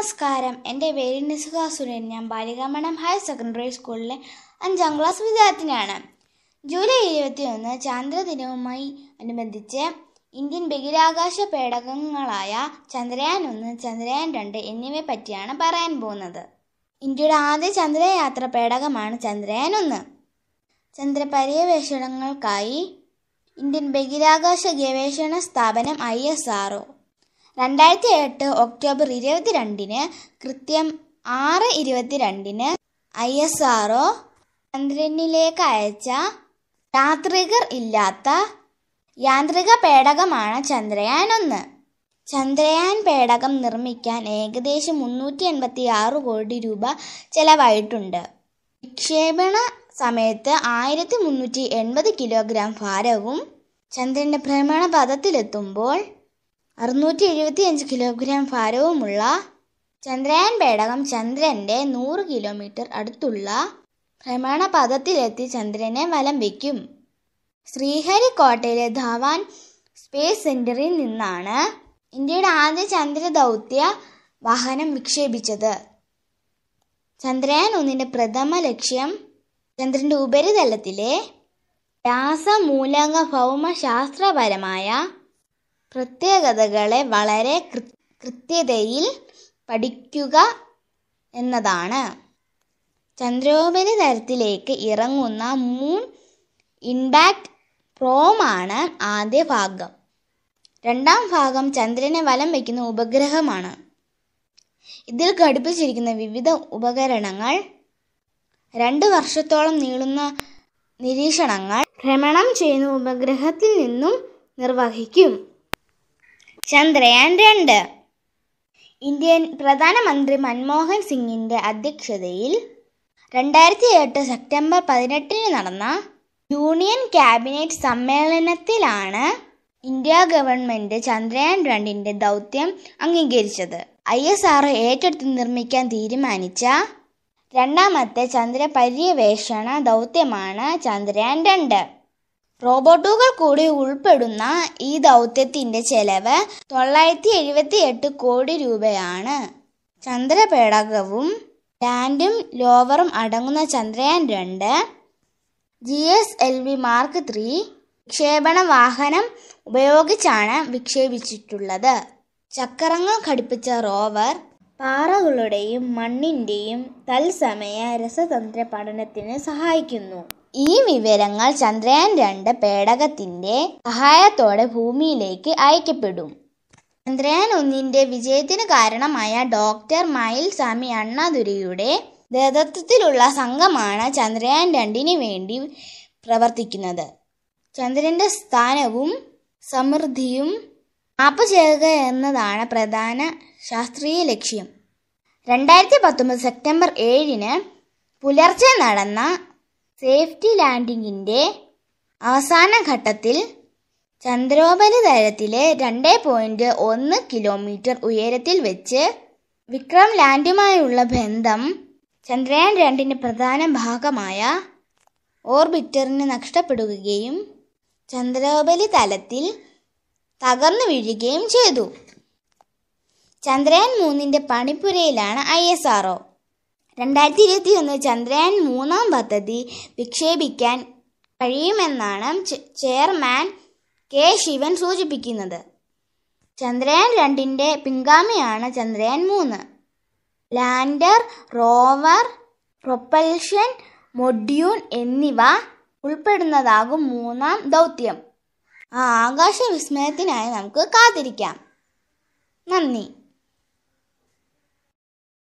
നമസ്കാരം എൻ്റെ പേര് നിസുഖ സുരൻ ഞാൻ ബാലികമണം ഹയർ സെക്കൻഡറി സ്കൂളിലെ അഞ്ചാം ക്ലാസ് വിദ്യാർത്ഥിനിയാണ് ജൂലൈ ഒന്ന് ചാന്ദ്രദിനവുമായി അനുബന്ധിച്ച് ഇന്ത്യൻ ബഹിരാകാശ പേടകങ്ങളായ ചന്ദ്രയാൻ ഒന്ന് ചന്ദ്രയാൻ രണ്ട് എന്നിവയെ പറ്റിയാണ് പറയാൻ പോകുന്നത് ഇന്ത്യയുടെ ആദ്യ ചന്ദ്രയാത്ര പേടകമാണ് ചന്ദ്രയാൻ ഒന്ന് ചന്ദ്രപര്യവേഷണങ്ങൾക്കായി ഇന്ത്യൻ ബഹിരാകാശ ഗവേഷണ സ്ഥാപനം ഐ എസ് ആർഒ രണ്ടായിരത്തി എട്ട് ഒക്ടോബർ ഇരുപത്തി രണ്ടിന് കൃത്യം ആറ് ഇരുപത്തി രണ്ടിന് ഐ എസ് ആർ ഒ ചന്ദ്രനിലേക്ക് അയച്ച യാത്രികർ ഇല്ലാത്ത യാന്ത്രിക പേടകമാണ് ചന്ദ്രയാൻ ഒന്ന് ചന്ദ്രയാൻ പേടകം നിർമ്മിക്കാൻ ഏകദേശം മുന്നൂറ്റി എൺപത്തി ആറ് കോടി രൂപ ചെലവായിട്ടുണ്ട് വിക്ഷേപണ സമയത്ത് ആയിരത്തി മുന്നൂറ്റി എൺപത് കിലോഗ്രാം ഭാരവും ചന്ദ്രൻ്റെ ഭ്രമണപഥത്തിലെത്തുമ്പോൾ അറുന്നൂറ്റി അഞ്ച് കിലോഗ്രാം ഭാരവുമുള്ള ചന്ദ്രയാൻ പേടകം ചന്ദ്രന്റെ നൂറ് കിലോമീറ്റർ അടുത്തുള്ള ഭ്രമണപഥത്തിലെത്തി ചന്ദ്രനെ വലം വയ്ക്കും ശ്രീഹരിക്കോട്ടയിലെ ധവാൻ സ്പേസ് സെന്ററിൽ നിന്നാണ് ഇന്ത്യയുടെ ആദ്യ ചന്ദ്ര ദൗത്യ വാഹനം വിക്ഷേപിച്ചത് ചന്ദ്രയാൻ ഒന്നിൻ്റെ പ്രഥമ ലക്ഷ്യം ചന്ദ്രന്റെ ഉപരിതലത്തിലെ രാസമൂലക ഭൗമശാസ്ത്രപരമായ പ്രത്യേകതകളെ വളരെ കൃത്യതയിൽ പഠിക്കുക എന്നതാണ് ചന്ദ്രോപരിതലത്തിലേക്ക് ഇറങ്ങുന്ന മൂൺ ഇൻപാക്ട് പ്രോമാണ് ആദ്യ ഭാഗം രണ്ടാം ഭാഗം ചന്ദ്രനെ വലം വയ്ക്കുന്ന ഉപഗ്രഹമാണ് ഇതിൽ ഘടിപ്പിച്ചിരിക്കുന്ന വിവിധ ഉപകരണങ്ങൾ രണ്ട് വർഷത്തോളം നീളുന്ന നിരീക്ഷണങ്ങൾ ഭ്രമണം ചെയ്യുന്ന ഉപഗ്രഹത്തിൽ നിന്നും നിർവഹിക്കും ചന്ദ്രയാൻ രണ്ട് ഇന്ത്യൻ പ്രധാനമന്ത്രി മൻമോഹൻ സിംഗിന്റെ അധ്യക്ഷതയിൽ രണ്ടായിരത്തി എട്ട് സെപ്റ്റംബർ പതിനെട്ടിന് നടന്ന യൂണിയൻ ക്യാബിനറ്റ് സമ്മേളനത്തിലാണ് ഇന്ത്യ ഗവൺമെന്റ് ചന്ദ്രയാൻ രണ്ടിൻ്റെ ദൗത്യം അംഗീകരിച്ചത് ഐ എസ് ആർ ഏറ്റെടുത്ത് നിർമ്മിക്കാൻ തീരുമാനിച്ച രണ്ടാമത്തെ ചന്ദ്രപര്യവേഷണ ദൗത്യമാണ് ചന്ദ്രയാൻ രണ്ട് റോബോട്ടുകൾ കൂടി ഉൾപ്പെടുന്ന ഈ ദൗത്യത്തിന്റെ ചെലവ് തൊള്ളായിരത്തി എഴുപത്തി എട്ട് കോടി രൂപയാണ് ചന്ദ്രപേടകവും ലാൻഡും ലോവറും അടങ്ങുന്ന ചന്ദ്രയാൻ രണ്ട് G S L V mark three വിക്ഷേപണ വാഹനം ഉപയോഗിച്ചാണ് വിക്ഷേപിച്ചിട്ടുള്ളത് ചക്രങ്ങൾ ഘടിപ്പിച്ച റോവർ പാറകളുടെയും മണ്ണിൻ്റെയും തത്സമയ രസതന്ത്ര പഠനത്തിന് സഹായിക്കുന്നു ഈ വിവരങ്ങൾ ചന്ദ്രയാൻ രണ്ട് പേടകത്തിന്റെ സഹായത്തോടെ ഭൂമിയിലേക്ക് അയക്കപ്പെടും ചന്ദ്രയാൻ ഒന്നിന്റെ വിജയത്തിന് കാരണമായ ഡോക്ടർ മയിൽസ്വാമി അണ്ണാദുരയുടെ നേതൃത്വത്തിലുള്ള സംഘമാണ് ചന്ദ്രയാൻ രണ്ടിന് വേണ്ടി പ്രവർത്തിക്കുന്നത് ചന്ദ്രന്റെ സ്ഥാനവും സമൃദ്ധിയും മാപ്പ് ചെയ്യുക എന്നതാണ് പ്രധാന ശാസ്ത്രീയ ലക്ഷ്യം രണ്ടായിരത്തി പത്തൊമ്പത് സെപ്റ്റംബർ ഏഴിന് പുലർച്ചെ നടന്ന സേഫ്റ്റി ലാൻഡിങ്ങിൻ്റെ അവസാന ഘട്ടത്തിൽ ചന്ദ്രോപരിതലത്തിലെ രണ്ട് പോയിൻറ്റ് ഒന്ന് കിലോമീറ്റർ ഉയരത്തിൽ വെച്ച് വിക്രം ലാൻഡുമായുള്ള ബന്ധം ചന്ദ്രയാൻ രണ്ടിൻ്റെ പ്രധാന ഭാഗമായ ഓർബിറ്ററിന് നഷ്ടപ്പെടുകയും ചന്ദ്രോപരിതലത്തിൽ തകർന്നു വീഴുകയും ചെയ്തു ചന്ദ്രയാൻ മൂന്നിൻ്റെ പണിപ്പുരയിലാണ് ഐ എസ് ആർ രണ്ടായിരത്തി ഇരുപത്തിയൊന്ന് ചന്ദ്രയാൻ മൂന്നാം പദ്ധതി വിക്ഷേപിക്കാൻ കഴിയുമെന്നാണ് ചെയർമാൻ കെ ശിവൻ സൂചിപ്പിക്കുന്നത് ചന്ദ്രയാൻ രണ്ടിൻ്റെ പിൻഗാമിയാണ് ചന്ദ്രയാൻ മൂന്ന് ലാൻഡർ റോവർ പ്രൊപ്പൽഷൻ മൊഡ്യൂൺ എന്നിവ ഉൾപ്പെടുന്നതാകും മൂന്നാം ദൗത്യം ആ ആകാശ വിസ്മയത്തിനായി നമുക്ക് കാത്തിരിക്കാം നന്ദി